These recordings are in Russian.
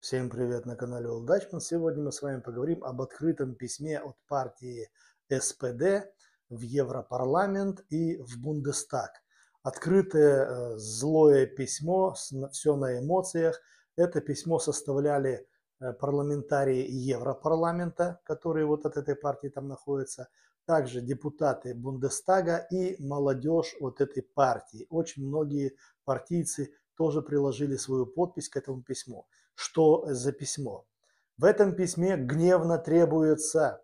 Всем привет на канале Олдачман. Сегодня мы с вами поговорим об открытом письме от партии СПД в Европарламент и в Бундестаг. Открытое э, злое письмо, все на эмоциях. Это письмо составляли э, парламентарии Европарламента, которые вот от этой партии там находятся, также депутаты Бундестага и молодежь вот этой партии. Очень многие партийцы тоже приложили свою подпись к этому письму. Что за письмо? В этом письме гневно требуется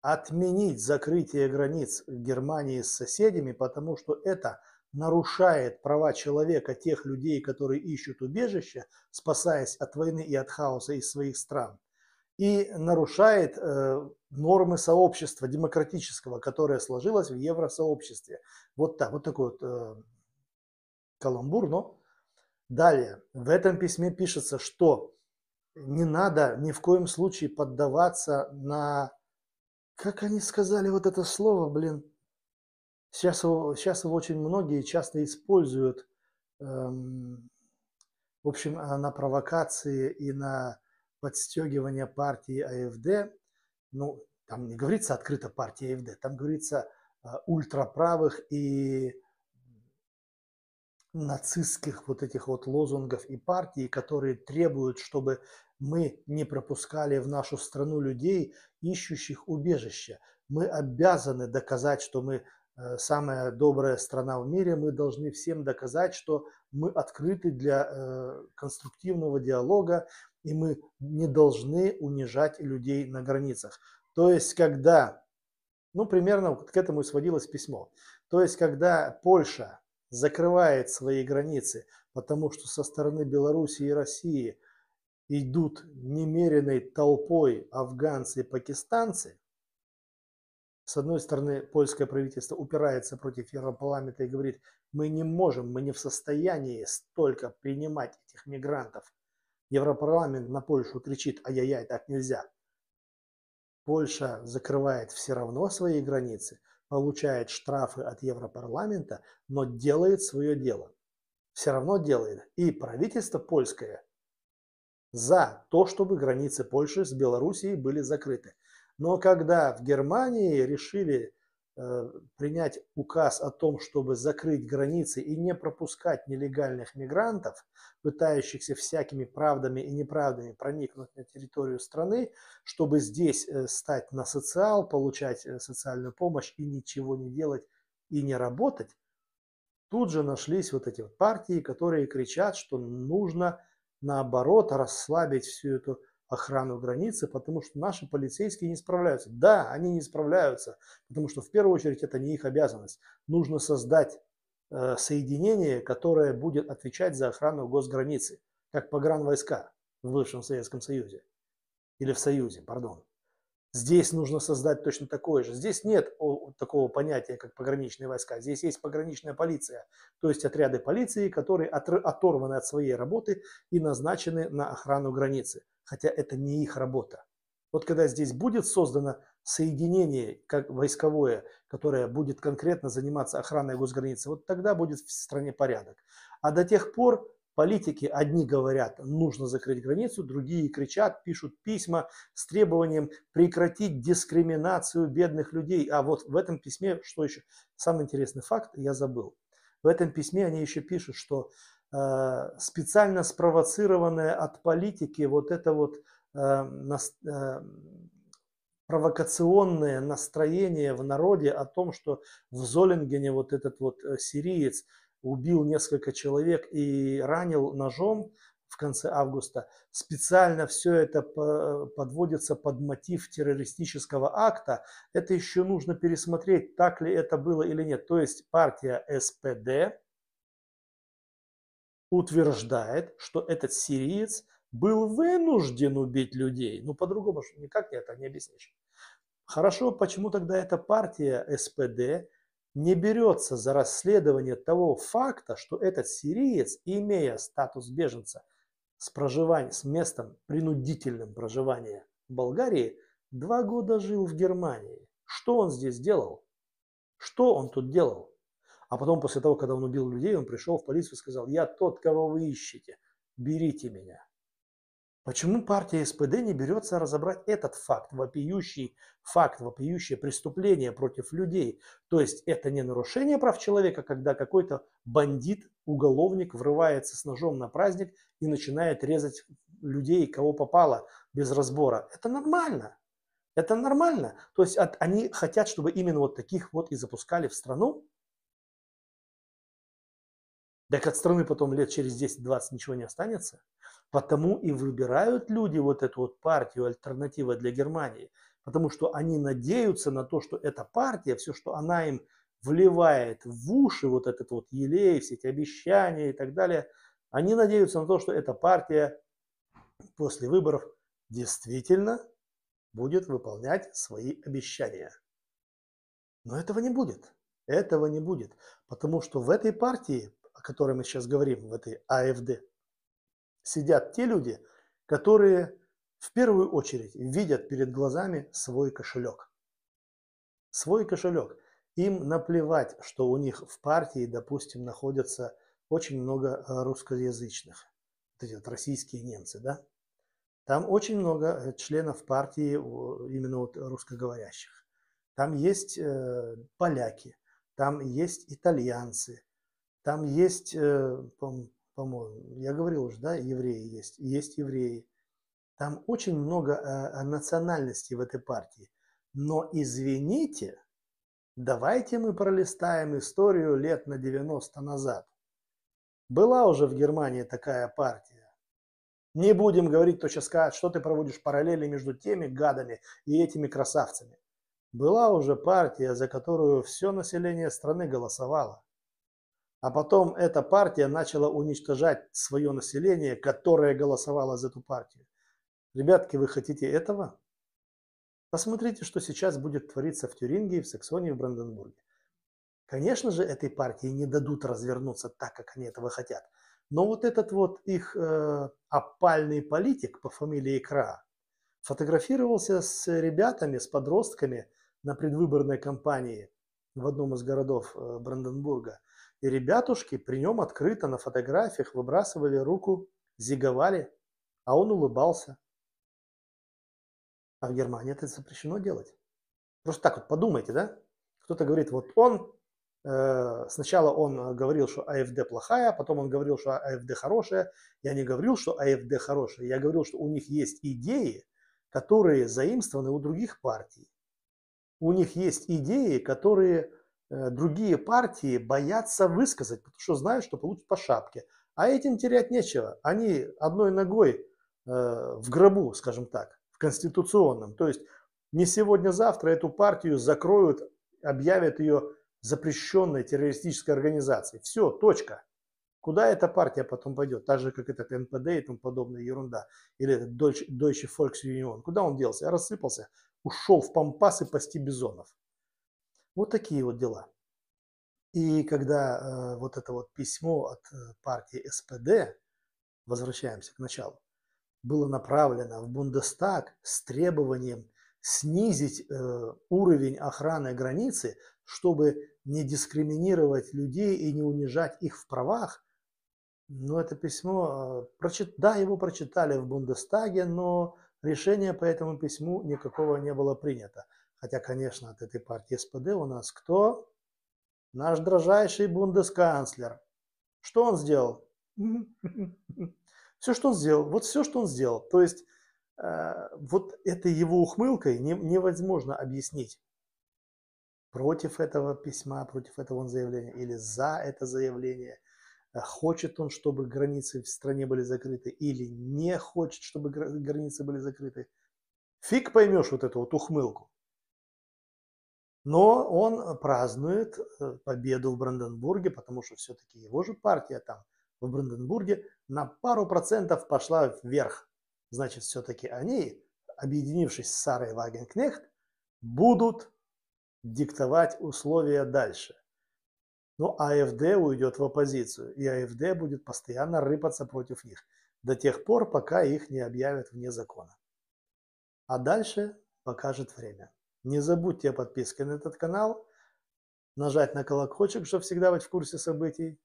отменить закрытие границ Германии с соседями, потому что это нарушает права человека тех людей, которые ищут убежище, спасаясь от войны и от хаоса из своих стран и нарушает э, нормы сообщества демократического, которое сложилось в евросообществе. Вот так, вот такой вот э, каламбур, но далее. В этом письме пишется, что не надо ни в коем случае поддаваться на... Как они сказали вот это слово, блин? Сейчас его, сейчас его очень многие часто используют, эм, в общем, а, на провокации и на подстегивания партии АФД, ну, там не говорится открыто партия АФД, там говорится а, ультраправых и нацистских вот этих вот лозунгов и партий, которые требуют, чтобы мы не пропускали в нашу страну людей, ищущих убежища. Мы обязаны доказать, что мы э, самая добрая страна в мире, мы должны всем доказать, что мы открыты для э, конструктивного диалога, и мы не должны унижать людей на границах. То есть, когда, ну, примерно к этому и сводилось письмо, то есть, когда Польша закрывает свои границы, потому что со стороны Беларуси и России идут немеренной толпой афганцы и пакистанцы, с одной стороны, польское правительство упирается против Европарламента и говорит, мы не можем, мы не в состоянии столько принимать этих мигрантов. Европарламент на Польшу кричит «Ай-яй-яй, так нельзя». Польша закрывает все равно свои границы, получает штрафы от Европарламента, но делает свое дело. Все равно делает. И правительство польское за то, чтобы границы Польши с Белоруссией были закрыты. Но когда в Германии решили Э, принять указ о том, чтобы закрыть границы и не пропускать нелегальных мигрантов, пытающихся всякими правдами и неправдами проникнуть на территорию страны, чтобы здесь э, стать на социал, получать э, социальную помощь и ничего не делать и не работать, тут же нашлись вот эти партии, которые кричат, что нужно наоборот расслабить всю эту охрану границы, потому что наши полицейские не справляются. Да, они не справляются, потому что в первую очередь это не их обязанность. Нужно создать э, соединение, которое будет отвечать за охрану госграницы, как погранвойска в бывшем Советском Союзе или в Союзе, пардон. Здесь нужно создать точно такое же. Здесь нет такого понятия, как пограничные войска. Здесь есть пограничная полиция, то есть отряды полиции, которые оторваны от своей работы и назначены на охрану границы хотя это не их работа. Вот когда здесь будет создано соединение как войсковое, которое будет конкретно заниматься охраной госграницы, вот тогда будет в стране порядок. А до тех пор политики одни говорят, нужно закрыть границу, другие кричат, пишут письма с требованием прекратить дискриминацию бедных людей. А вот в этом письме, что еще, самый интересный факт, я забыл. В этом письме они еще пишут, что Э, специально спровоцированное от политики вот это вот э, э, провокационное настроение в народе о том, что в Золингене вот этот вот сириец убил несколько человек и ранил ножом в конце августа. Специально все это подводится под мотив террористического акта. Это еще нужно пересмотреть, так ли это было или нет. То есть партия СПД, утверждает, что этот сириец был вынужден убить людей. Ну, по-другому никак не это не объяснишь. Хорошо, почему тогда эта партия СПД не берется за расследование того факта, что этот сириец, имея статус беженца с, проживанием, с местом принудительным проживания в Болгарии, два года жил в Германии. Что он здесь делал? Что он тут делал? А потом, после того, когда он убил людей, он пришел в полицию и сказал, я тот, кого вы ищете, берите меня. Почему партия СПД не берется разобрать этот факт, вопиющий факт, вопиющее преступление против людей? То есть это не нарушение прав человека, когда какой-то бандит, уголовник врывается с ножом на праздник и начинает резать людей, кого попало, без разбора. Это нормально. Это нормально. То есть от, они хотят, чтобы именно вот таких вот и запускали в страну. Так от страны потом лет через 10-20 ничего не останется. Потому и выбирают люди вот эту вот партию «Альтернатива для Германии». Потому что они надеются на то, что эта партия, все, что она им вливает в уши, вот этот вот елей, все эти обещания и так далее, они надеются на то, что эта партия после выборов действительно будет выполнять свои обещания. Но этого не будет. Этого не будет. Потому что в этой партии которой мы сейчас говорим, в этой АФД, сидят те люди, которые в первую очередь видят перед глазами свой кошелек. Свой кошелек. Им наплевать, что у них в партии, допустим, находятся очень много э, русскоязычных, вот эти вот российские немцы, да? Там очень много э, членов партии именно вот русскоговорящих. Там есть э, поляки, там есть итальянцы, там есть, э, по-моему, я говорил уже, да, евреи есть, есть евреи. Там очень много э, национальностей в этой партии. Но извините, давайте мы пролистаем историю лет на 90 назад. Была уже в Германии такая партия. Не будем говорить, кто сейчас скажет, что ты проводишь параллели между теми гадами и этими красавцами. Была уже партия, за которую все население страны голосовало. А потом эта партия начала уничтожать свое население, которое голосовало за эту партию. Ребятки, вы хотите этого? Посмотрите, что сейчас будет твориться в Тюрингии, в Саксонии, в Бранденбурге. Конечно же, этой партии не дадут развернуться так, как они этого хотят. Но вот этот вот их э, опальный политик по фамилии Кра фотографировался с ребятами, с подростками на предвыборной кампании в одном из городов э, Бранденбурга – и ребятушки при нем открыто на фотографиях выбрасывали руку, зиговали, а он улыбался. А в Германии это запрещено делать. Просто так вот подумайте, да? Кто-то говорит, вот он, э, сначала он говорил, что АФД плохая, потом он говорил, что АФД хорошая. Я не говорил, что АФД хорошая, я говорил, что у них есть идеи, которые заимствованы у других партий. У них есть идеи, которые Э, другие партии боятся высказать, потому что знают, что получат по шапке. А этим терять нечего. Они одной ногой э, в гробу, скажем так, в конституционном. То есть не сегодня-завтра эту партию закроют, объявят ее запрещенной террористической организацией. Все, точка. Куда эта партия потом пойдет? Так же, как этот НПД и тому подобная ерунда. Или этот Deutsche, Deutsche Volksunion. Куда он делся? Рассыпался, ушел в пампасы пасти бизонов. Вот такие вот дела. И когда э, вот это вот письмо от э, партии СПД, возвращаемся к началу, было направлено в Бундестаг с требованием снизить э, уровень охраны границы, чтобы не дискриминировать людей и не унижать их в правах. Но это письмо, э, прочит, да, его прочитали в Бундестаге, но решения по этому письму никакого не было принято. Хотя, конечно, от этой партии СПД у нас кто? Наш дрожайший бундесканцлер. Что он сделал? Все, что он сделал, вот все, что он сделал. То есть э, вот этой его ухмылкой не, невозможно объяснить против этого письма, против этого он заявления или за это заявление. Э, хочет он, чтобы границы в стране были закрыты или не хочет, чтобы границы были закрыты. Фиг поймешь вот эту вот ухмылку. Но он празднует э, победу в Бранденбурге, потому что все-таки его же партия там в Бранденбурге на пару процентов пошла вверх. Значит, все-таки они, объединившись с Сарой Вагенкнехт, будут диктовать условия дальше. Но ну, АФД уйдет в оппозицию, и АФД будет постоянно рыпаться против них до тех пор, пока их не объявят вне закона. А дальше покажет время. Не забудьте о подписке на этот канал, нажать на колокольчик, чтобы всегда быть в курсе событий.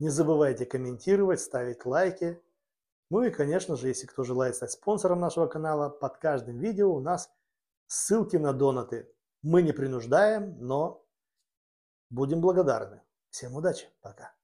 Не забывайте комментировать, ставить лайки. Ну и, конечно же, если кто желает стать спонсором нашего канала, под каждым видео у нас ссылки на донаты. Мы не принуждаем, но будем благодарны. Всем удачи, пока.